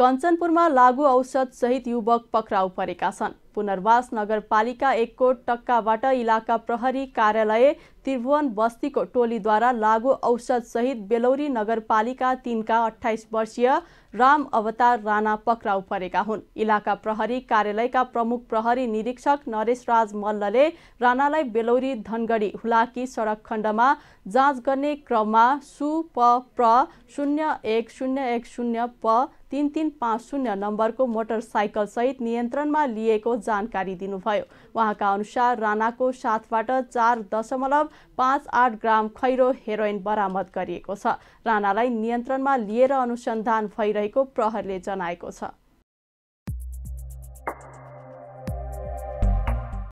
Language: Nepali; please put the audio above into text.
कञ्चनपुरमा लागु औषधसहित सहित युवक पक्राउ परेका छन् पुनर्वास नगरपालिका एकको टक्काबाट इलाका प्रहरी कार्यालय त्रिभुवन बस्तीको टोलीद्वारा लागु औषधसहित बेलौरी नगरपालिका तिनका अठाइस वर्षीय राम अवतार राणा पक्राउ परेका हुन् इलाका प्रहरी कार्यालयका प्रमुख प्रहरी निरीक्षक नरेश राज मल्लले राणालाई बेलौरी धनगढी हुलाकी सडक खण्डमा जाँच गर्ने क्रममा सु प प्र शून्य एक शून्य एक शून्य प तिन तिन पाँच शून्य नम्बरको मोटरसाइकलसहित नियन्त्रणमा लिएको जानकारी दिनुभयो उहाँका अनुसार राणाको साथबाट चार दशमलव पाँच आठ ग्राम खैरो हेरोइन बरामद गरिएको छ राणालाई नियन्त्रणमा लिएर अनुसन्धान भइरहेको प्रहरले जनाएको छ